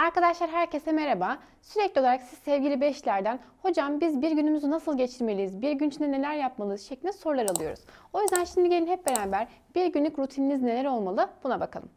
Arkadaşlar herkese merhaba. Sürekli olarak siz sevgili beşlerden hocam biz bir günümüzü nasıl geçirmeliyiz, bir gün içinde neler yapmalıyız şeklinde sorular alıyoruz. O yüzden şimdi gelin hep beraber bir günlük rutininiz neler olmalı buna bakalım.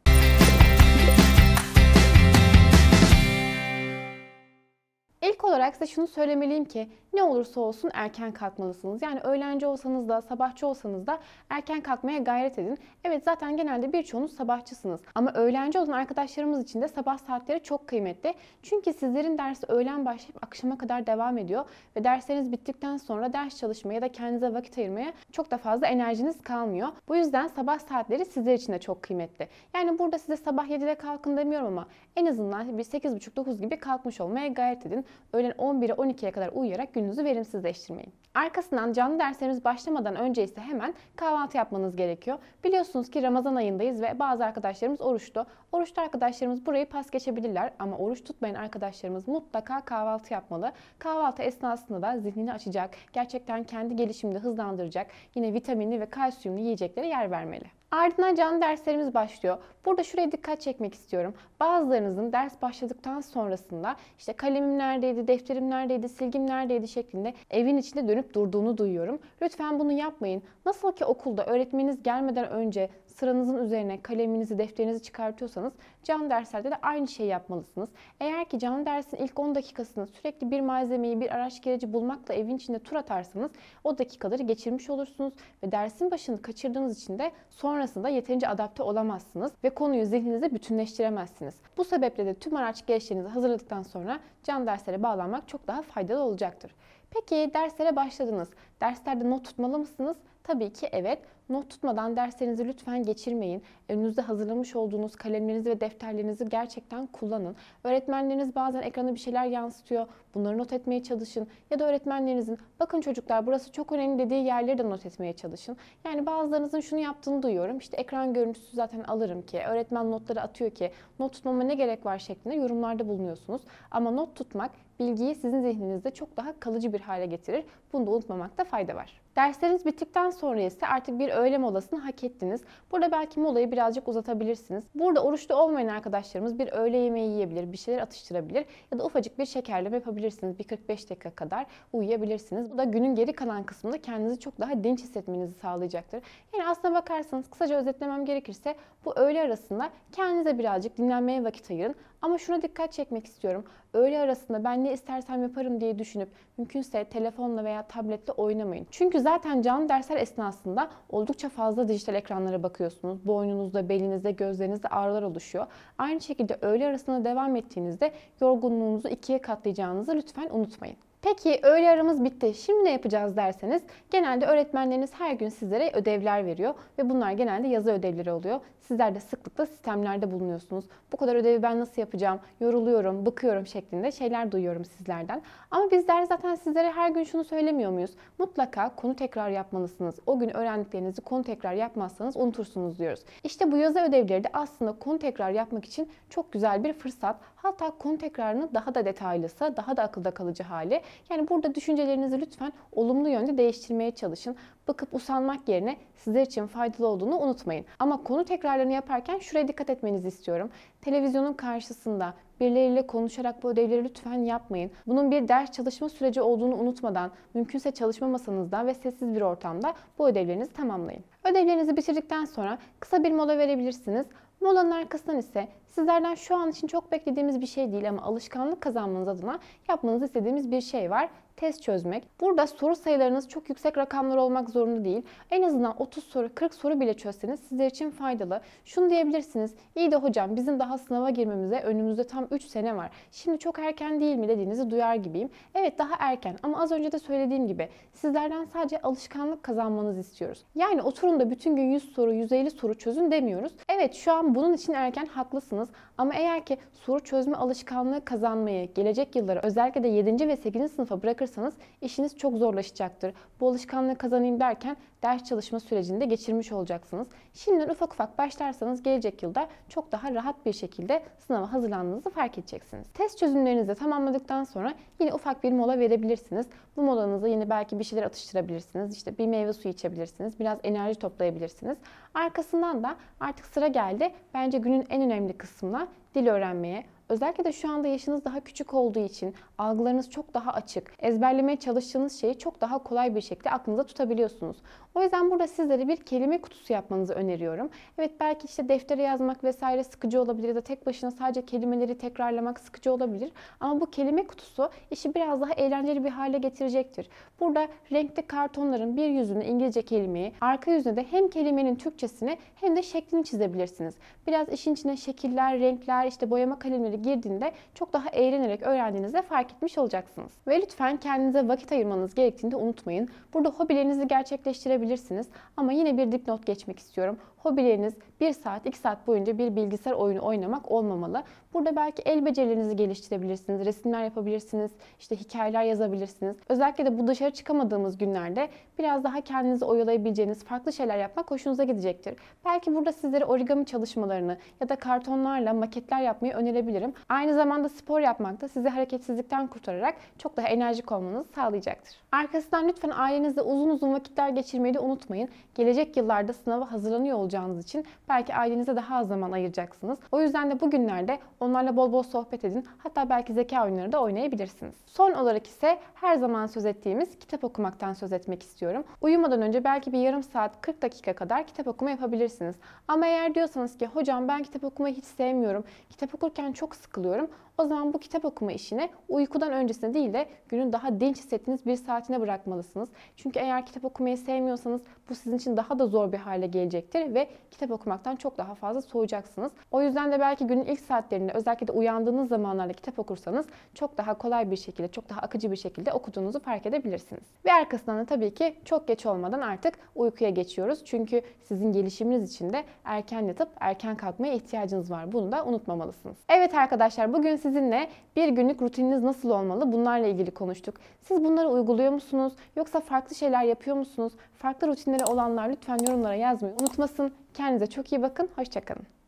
olarak size şunu söylemeliyim ki ne olursa olsun erken kalkmalısınız. Yani öğlenci olsanız da sabahçı olsanız da erken kalkmaya gayret edin. Evet zaten genelde birçoğunuz sabahçısınız. Ama öğlenci olan arkadaşlarımız için de sabah saatleri çok kıymetli. Çünkü sizlerin dersi öğlen başlayıp akşama kadar devam ediyor. Ve dersleriniz bittikten sonra ders çalışmaya ya da kendinize vakit ayırmaya çok da fazla enerjiniz kalmıyor. Bu yüzden sabah saatleri sizler için de çok kıymetli. Yani burada size sabah 7'de kalkın demiyorum ama en azından bir 8.30-9 gibi kalkmış olmaya gayret edin. Öğlen öğlen 11'e 12'ye kadar uyuyarak gününüzü verimsizleştirmeyin. Arkasından canlı derslerimiz başlamadan önce ise hemen kahvaltı yapmanız gerekiyor. Biliyorsunuz ki Ramazan ayındayız ve bazı arkadaşlarımız oruçlu. Oruçlu arkadaşlarımız burayı pas geçebilirler ama oruç tutmayan arkadaşlarımız mutlaka kahvaltı yapmalı. Kahvaltı esnasında da zihnini açacak, gerçekten kendi gelişimini hızlandıracak, yine vitaminli ve kalsiyumlu yiyeceklere yer vermeli. Ardından canlı derslerimiz başlıyor. Burada şuraya dikkat çekmek istiyorum. Bazılarınızın ders başladıktan sonrasında işte kalemim neredeydi, defterim neredeydi, silgim neredeydi şeklinde evin içinde dönüp durduğunu duyuyorum. Lütfen bunu yapmayın. Nasıl ki okulda öğretmeniniz gelmeden önce sıranızın üzerine kaleminizi, defterinizi çıkartıyorsanız canlı derslerde de aynı şeyi yapmalısınız. Eğer ki canlı dersin ilk 10 dakikasını sürekli bir malzemeyi, bir araç gereci bulmakla evin içinde tur atarsanız o dakikaları geçirmiş olursunuz ve dersin başını kaçırdığınız için de sonra sonrasında yeterince adapte olamazsınız ve konuyu zihninizde bütünleştiremezsiniz. Bu sebeple de tüm araç gelişlerinizi hazırladıktan sonra can derslere bağlanmak çok daha faydalı olacaktır. Peki derslere başladınız. Derslerde not tutmalı mısınız? Tabii ki evet. Not tutmadan derslerinizi lütfen geçirmeyin. Önünüzde hazırlamış olduğunuz kalemlerinizi ve defterlerinizi gerçekten kullanın. Öğretmenleriniz bazen ekrana bir şeyler yansıtıyor. Bunları not etmeye çalışın. Ya da öğretmenlerinizin bakın çocuklar burası çok önemli dediği yerleri de not etmeye çalışın. Yani bazılarınızın şunu yaptığını duyuyorum. İşte ekran görüntüsü zaten alırım ki, öğretmen notları atıyor ki not tutmama ne gerek var şeklinde yorumlarda bulunuyorsunuz. Ama not tutmak bilgiyi sizin zihninizde çok daha kalıcı bir hale getirir. Bunu da unutmamakta fayda var. Dersleriniz bittikten sonra ise artık bir öğle molasını hak ettiniz. Burada belki molayı birazcık uzatabilirsiniz. Burada oruçlu olmayan arkadaşlarımız bir öğle yemeği yiyebilir, bir şeyler atıştırabilir ya da ufacık bir şekerleme yapabilirsiniz. Bir 45 dakika kadar uyuyabilirsiniz. Bu da günün geri kalan kısmında kendinizi çok daha dinç hissetmenizi sağlayacaktır. Yani aslına bakarsanız kısaca özetlemem gerekirse bu öğle arasında kendinize birazcık dinlenmeye vakit ayırın. Ama şuna dikkat çekmek istiyorum. Öğle arasında ben ne istersem yaparım diye düşünüp mümkünse telefonla veya tabletle oynamayın. Çünkü zaten canlı dersler esnasında oldukça fazla dijital ekranlara bakıyorsunuz. Boynunuzda, belinizde, gözlerinizde ağrılar oluşuyor. Aynı şekilde öğle arasında devam ettiğinizde yorgunluğunuzu ikiye katlayacağınızı lütfen unutmayın. Peki öğle aramız bitti. Şimdi ne yapacağız derseniz genelde öğretmenleriniz her gün sizlere ödevler veriyor ve bunlar genelde yazı ödevleri oluyor. Sizler de sıklıkla sistemlerde bulunuyorsunuz. Bu kadar ödevi ben nasıl yapacağım? Yoruluyorum, bıkıyorum şeklinde şeyler duyuyorum sizlerden. Ama bizler zaten sizlere her gün şunu söylemiyor muyuz? Mutlaka konu tekrar yapmalısınız. O gün öğrendiklerinizi konu tekrar yapmazsanız unutursunuz diyoruz. İşte bu yazı ödevleri de aslında konu tekrar yapmak için çok güzel bir fırsat. Hatta konu tekrarını daha da detaylısı, daha da akılda kalıcı hali yani burada düşüncelerinizi lütfen olumlu yönde değiştirmeye çalışın. Bakıp usanmak yerine sizler için faydalı olduğunu unutmayın. Ama konu tekrarlarını yaparken şuraya dikkat etmenizi istiyorum. Televizyonun karşısında Birileriyle konuşarak bu ödevleri lütfen yapmayın. Bunun bir ders çalışma süreci olduğunu unutmadan, mümkünse çalışma masanızda ve sessiz bir ortamda bu ödevlerinizi tamamlayın. Ödevlerinizi bitirdikten sonra kısa bir mola verebilirsiniz. Molanın arkasından ise sizlerden şu an için çok beklediğimiz bir şey değil ama alışkanlık kazanmanız adına yapmanızı istediğimiz bir şey var test çözmek. Burada soru sayılarınız çok yüksek rakamlar olmak zorunda değil. En azından 30 soru, 40 soru bile çözseniz sizler için faydalı. Şunu diyebilirsiniz. İyi de hocam bizim daha sınava girmemize önümüzde tam 3 sene var. Şimdi çok erken değil mi dediğinizi duyar gibiyim. Evet daha erken ama az önce de söylediğim gibi sizlerden sadece alışkanlık kazanmanızı istiyoruz. Yani oturun da bütün gün 100 soru, 150 soru çözün demiyoruz. Evet şu an bunun için erken haklısınız ama eğer ki soru çözme alışkanlığı kazanmayı gelecek yıllara özellikle de 7. ve 8. sınıfa bırakır bırakırsanız işiniz çok zorlaşacaktır. Bu alışkanlığı kazanayım derken ders çalışma sürecinde geçirmiş olacaksınız. Şimdiden ufak ufak başlarsanız gelecek yılda çok daha rahat bir şekilde sınava hazırlandığınızı fark edeceksiniz. Test çözümlerinizi de tamamladıktan sonra yine ufak bir mola verebilirsiniz. Bu molanızda yine belki bir şeyler atıştırabilirsiniz. İşte bir meyve suyu içebilirsiniz. Biraz enerji toplayabilirsiniz. Arkasından da artık sıra geldi. Bence günün en önemli kısmına dil öğrenmeye, Özellikle de şu anda yaşınız daha küçük olduğu için algılarınız çok daha açık. Ezberlemeye çalıştığınız şeyi çok daha kolay bir şekilde aklınıza tutabiliyorsunuz. O yüzden burada sizlere bir kelime kutusu yapmanızı öneriyorum. Evet belki işte deftere yazmak vesaire sıkıcı olabilir ya da tek başına sadece kelimeleri tekrarlamak sıkıcı olabilir. Ama bu kelime kutusu işi biraz daha eğlenceli bir hale getirecektir. Burada renkli kartonların bir yüzünü İngilizce kelimeyi, arka yüzüne de hem kelimenin Türkçesini hem de şeklini çizebilirsiniz. Biraz işin içine şekiller, renkler, işte boyama kalemleri girdiğinde çok daha eğlenerek öğrendiğinizde fark etmiş olacaksınız. Ve lütfen kendinize vakit ayırmanız gerektiğini de unutmayın. Burada hobilerinizi gerçekleştirebilirsiniz ama yine bir dipnot geçmek istiyorum. Hobileriniz 1 saat 2 saat boyunca bir bilgisayar oyunu oynamak olmamalı. Burada belki el becerilerinizi geliştirebilirsiniz, resimler yapabilirsiniz, işte hikayeler yazabilirsiniz. Özellikle de bu dışarı çıkamadığımız günlerde biraz daha kendinizi oyalayabileceğiniz farklı şeyler yapmak hoşunuza gidecektir. Belki burada sizlere origami çalışmalarını ya da kartonlarla maketler yapmayı önerebilirim öneririm. Aynı zamanda spor yapmak da sizi hareketsizlikten kurtararak çok daha enerjik olmanızı sağlayacaktır. Arkasından lütfen ailenizle uzun uzun vakitler geçirmeyi de unutmayın. Gelecek yıllarda sınava hazırlanıyor olacağınız için belki ailenize daha az zaman ayıracaksınız. O yüzden de bugünlerde onlarla bol bol sohbet edin. Hatta belki zeka oyunları da oynayabilirsiniz. Son olarak ise her zaman söz ettiğimiz kitap okumaktan söz etmek istiyorum. Uyumadan önce belki bir yarım saat 40 dakika kadar kitap okuma yapabilirsiniz. Ama eğer diyorsanız ki hocam ben kitap okumayı hiç sevmiyorum. Kitap okurken çok sıkılıyorum. O zaman bu kitap okuma işini uykudan öncesine değil de günün daha dinç hissettiğiniz bir saatine bırakmalısınız. Çünkü eğer kitap okumayı sevmiyorsanız bu sizin için daha da zor bir hale gelecektir ve kitap okumaktan çok daha fazla soğuyacaksınız. O yüzden de belki günün ilk saatlerinde özellikle de uyandığınız zamanlarda kitap okursanız çok daha kolay bir şekilde, çok daha akıcı bir şekilde okuduğunuzu fark edebilirsiniz. Ve arkasından da tabii ki çok geç olmadan artık uykuya geçiyoruz. Çünkü sizin gelişiminiz için de erken yatıp erken kalkmaya ihtiyacınız var. Bunu da unutmamalısınız. Evet arkadaşlar bugün sizinle bir günlük rutininiz nasıl olmalı bunlarla ilgili konuştuk. Siz bunları uyguluyor musunuz yoksa farklı şeyler yapıyor musunuz? Farklı rutinleri olanlar lütfen yorumlara yazmayı unutmasın. Kendinize çok iyi bakın, hoşçakalın.